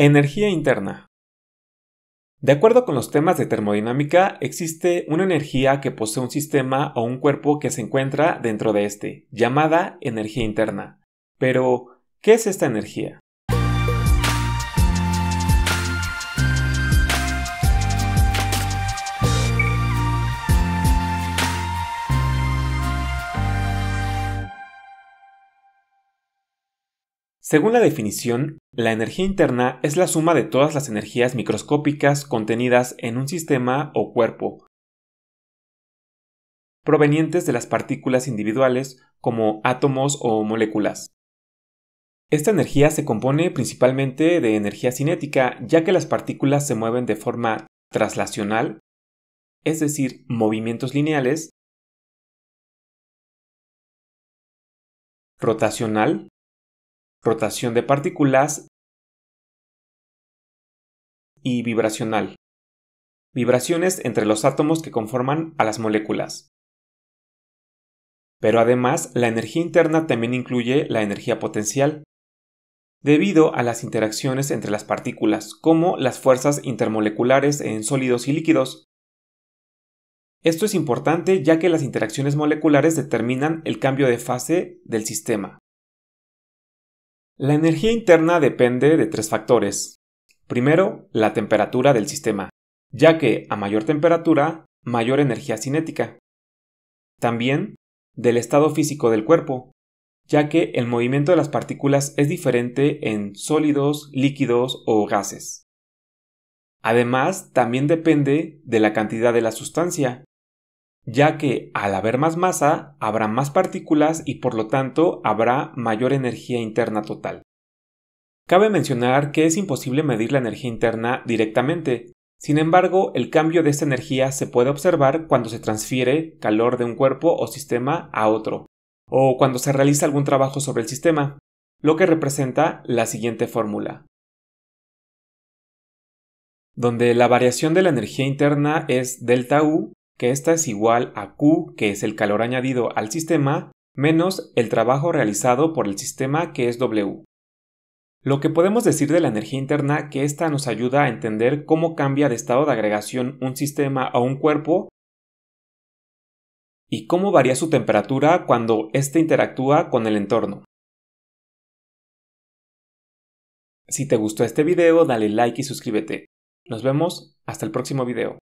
Energía interna. De acuerdo con los temas de termodinámica, existe una energía que posee un sistema o un cuerpo que se encuentra dentro de éste, llamada energía interna. Pero, ¿qué es esta energía? Según la definición, la energía interna es la suma de todas las energías microscópicas contenidas en un sistema o cuerpo, provenientes de las partículas individuales como átomos o moléculas. Esta energía se compone principalmente de energía cinética, ya que las partículas se mueven de forma traslacional, es decir, movimientos lineales, rotacional, rotación de partículas y vibracional. Vibraciones entre los átomos que conforman a las moléculas. Pero además, la energía interna también incluye la energía potencial, debido a las interacciones entre las partículas, como las fuerzas intermoleculares en sólidos y líquidos. Esto es importante ya que las interacciones moleculares determinan el cambio de fase del sistema. La energía interna depende de tres factores. Primero, la temperatura del sistema, ya que a mayor temperatura, mayor energía cinética. También, del estado físico del cuerpo, ya que el movimiento de las partículas es diferente en sólidos, líquidos o gases. Además, también depende de la cantidad de la sustancia, ya que al haber más masa habrá más partículas y por lo tanto habrá mayor energía interna total. Cabe mencionar que es imposible medir la energía interna directamente, sin embargo el cambio de esta energía se puede observar cuando se transfiere calor de un cuerpo o sistema a otro, o cuando se realiza algún trabajo sobre el sistema, lo que representa la siguiente fórmula donde la variación de la energía interna es delta que esta es igual a Q, que es el calor añadido al sistema, menos el trabajo realizado por el sistema, que es W. Lo que podemos decir de la energía interna que esta nos ayuda a entender cómo cambia de estado de agregación un sistema o un cuerpo y cómo varía su temperatura cuando éste interactúa con el entorno. Si te gustó este video, dale like y suscríbete. Nos vemos hasta el próximo video.